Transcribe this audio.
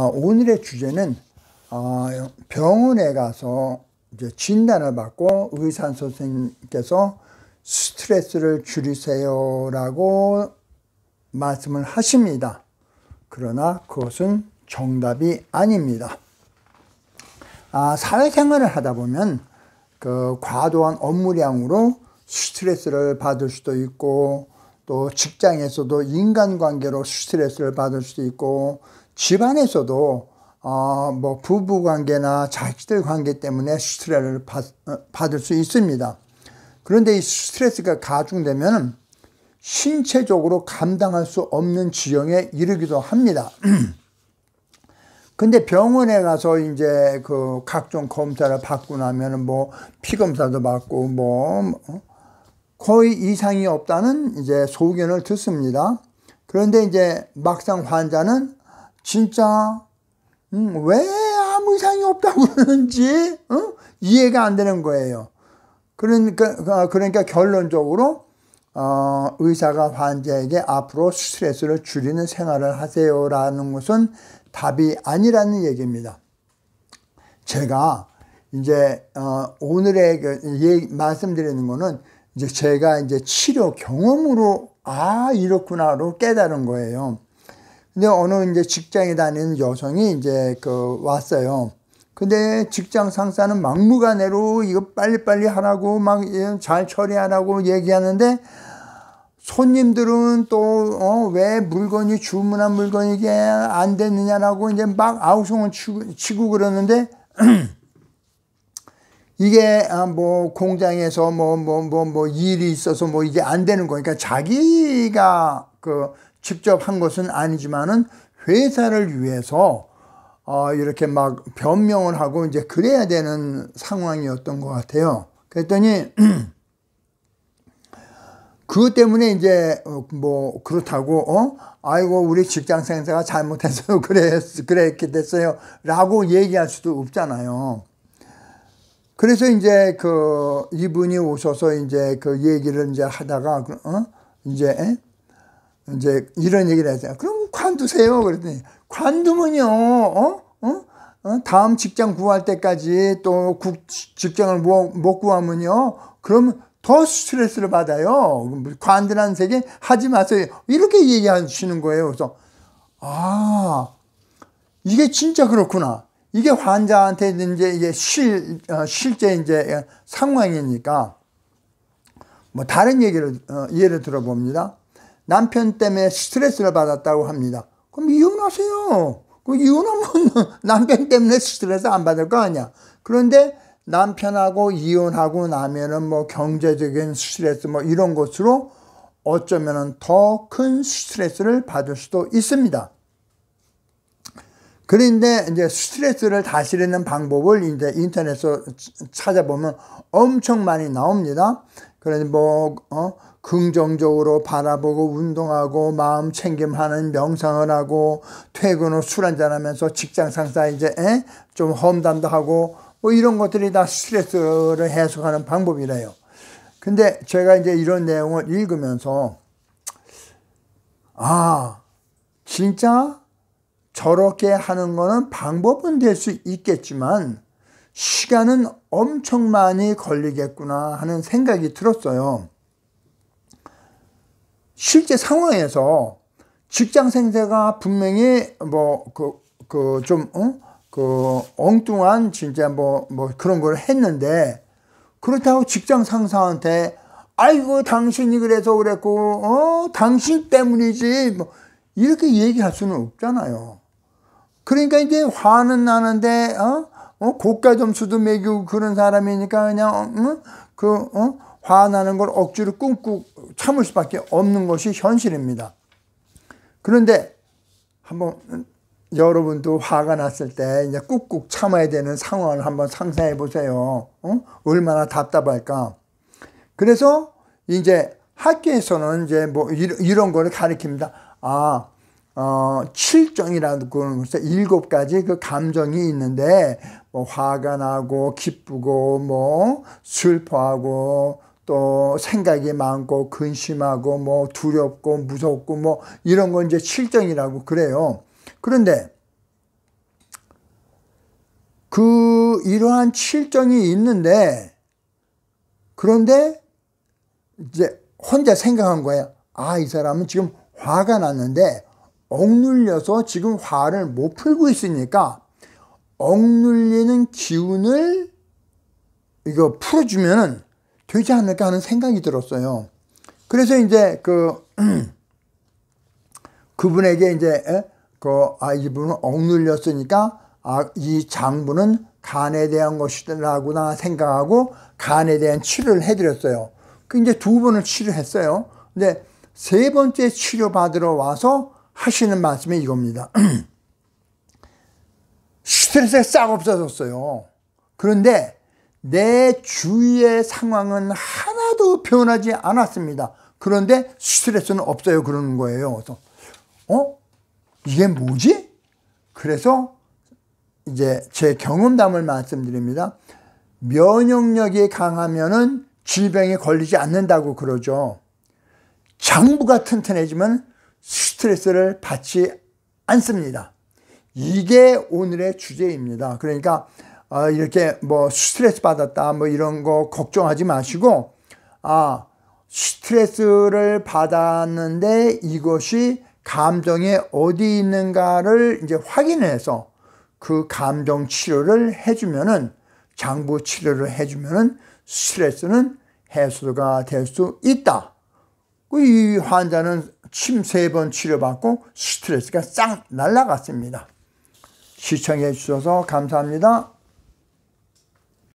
아, 오늘의 주제는 아, 병원에 가서 이제 진단을 받고 의사 선생님께서 스트레스를 줄이세요라고 말씀을 하십니다. 그러나 그것은 정답이 아닙니다. 아, 사회생활을 하다 보면 그 과도한 업무량으로 스트레스를 받을 수도 있고 또 직장에서도 인간관계로 스트레스를 받을 수도 있고 집안에서도 어, 뭐 부부 관계나 자식들 관계 때문에 스트레스를 받, 어, 받을 수 있습니다. 그런데 이 스트레스가 가중되면 신체적으로 감당할 수 없는 지경에 이르기도 합니다. 근데 병원에 가서 이제 그 각종 검사를 받고 나면뭐 피검사도 받고 뭐 어? 거의 이상이 없다는 이제 소견을 듣습니다. 그런데 이제 막상 환자는 진짜 음, 왜 아무 이상이 없다고 그러는지 어? 이해가 안 되는 거예요. 그러니까, 그러니까 결론적으로 어, 의사가 환자에게 앞으로 스트레스를 줄이는 생활을 하세요라는 것은 답이 아니라는 얘기입니다. 제가 이제 어, 오늘의 그 예, 말씀드리는 거는 이제 제가 이제 치료 경험으로 아 이렇구나로 깨달은 거예요. 근데 어느 이제 직장에 다니는 여성이 이제 그 왔어요. 근데 직장 상사는 막무가내로 이거 빨리빨리 하라고 막 잘 처리하라고 얘기하는데 손님들은 또왜 어 물건이 주문한 물건이 이게 안 됐느냐라고 이제 막 아우성을 치고, 치고 그러는데 이게 아뭐 공장에서 뭐뭐뭐뭐 뭐, 뭐, 뭐 일이 있어서 뭐 이게 안 되는 거니까 자기가 그 직접 한 것은 아니지만은 회사를 위해서 어, 이렇게 막 변명을 하고 이제 그래야 되는 상황이었던 것 같아요. 그랬더니 그것 때문에 이제 어, 뭐 그렇다고 어 아이고 우리 직장 생사가 잘못해서 그랬 그랬게 됐어요라고 얘기할 수도 없잖아요. 그래서 이제 그 이분이 오셔서 이제 그 얘기를 이제 하다가 어 이제 이제 이런 얘기를 하잖아. 그럼 관두세요. 그랬더니 관두면요. 어? 어? 어? 다음 직장 구할 때까지 또 국, 직장을 뭐, 못 구하면요. 그러면 더 스트레스를 받아요. 관두라는 세계 하지 마세요. 이렇게 얘기하시는 거예요. 그래서 아 이게 진짜 그렇구나. 이게 환자한테 이제 이게 실 어, 실제 이제 상황이니까 뭐 다른 얘기를 어, 예를 들어봅니다. 남편 때문에 스트레스를 받았다고 합니다. 그럼 이혼하세요. 그 이혼하면 남편 때문에 스트레스 안 받을 거 아니야. 그런데 남편하고 이혼하고 나면은 뭐 경제적인 스트레스 뭐 이런 것으로 어쩌면은 더 큰 스트레스를 받을 수도 있습니다. 그런데 이제 스트레스를 다스리는 방법을 이제 인터넷에서 찾아보면 엄청 많이 나옵니다. 그래서 뭐, 어, 긍정적으로 바라보고 운동하고 마음 챙김하는 명상을 하고 퇴근 후 술 한잔하면서 직장 상사 이제 에? 좀 험담도 하고 뭐 이런 것들이 다 스트레스를 해소하는 방법이래요. 근데 제가 이제 이런 내용을 읽으면서 아 진짜 저렇게 하는 거는 방법은 될 수 있겠지만 시간은 엄청 많이 걸리겠구나 하는 생각이 들었어요. 실제 상황에서 직장 생세가 분명히 뭐 그 그좀 어? 그 엉뚱한 진짜 뭐뭐 뭐 그런 걸 했는데 그렇다고 직장 상사한테 아이고 당신이 그래서 그랬고 어 당신 때문이지 뭐 이렇게 얘기할 수는 없잖아요. 그러니까 이제 화는 나는데 어, 어 고가 점수도 매기고 그런 사람이니까 그냥 어? 그 어? 화나는 걸 억지로 꿈꾸 참을 수밖에 없는 것이 현실입니다. 그런데 한번 여러분도 화가 났을 때 이제 꾹꾹 참아야 되는 상황을 한번 상상해 보세요. 어? 얼마나 답답할까. 그래서 이제 학교에서는 이제 뭐 이런 거를 가르칩니다. 아, 어, 7정이라는 것에 일곱 가지 그 감정이 있는데, 뭐, 화가 나고, 기쁘고, 뭐, 슬퍼하고, 또 생각이 많고 근심하고 뭐 두렵고 무섭고 뭐 이런 건 이제 칠정이라고 그래요. 그런데 그 이러한 칠정이 있는데 그런데 이제 혼자 생각한 거예요. 아, 이 사람은 지금 화가 났는데 억눌려서 지금 화를 못 풀고 있으니까 억눌리는 기운을 이거 풀어주면은 되지 않을까 하는 생각이 들었어요. 그래서 이제 그 그분에게 이제 그아 이분은 억눌렸으니까 아 이 장부는 간에 대한 것이라구나 생각하고 간에 대한 치료를 해드렸어요. 그 이제 두 번을 치료했어요. 근데 세 번째 치료 받으러 와서 하시는 말씀이 이겁니다. 스트레스가 싹 없어졌어요. 그런데 내 주위의 상황은 하나도 변하지 않았습니다. 그런데 스트레스는 없어요. 그러는 거예요. 그래서 어? 이게 뭐지? 그래서 이제 제 경험담을 말씀드립니다. 면역력이 강하면은 질병에 걸리지 않는다고 그러죠. 장부가 튼튼해지면 스트레스를 받지 않습니다. 이게 오늘의 주제입니다. 그러니까 아, 이렇게 뭐 스트레스 받았다 뭐 이런 거 걱정하지 마시고 아 스트레스를 받았는데 이것이 감정에 어디 있는가를 이제 확인해서 그 감정 치료를 해주면은 장부 치료를 해주면은 스트레스는 해소가 될 수 있다. 그 이 환자는 침 세 번 치료받고 스트레스가 싹 날라갔습니다. 시청해 주셔서 감사합니다.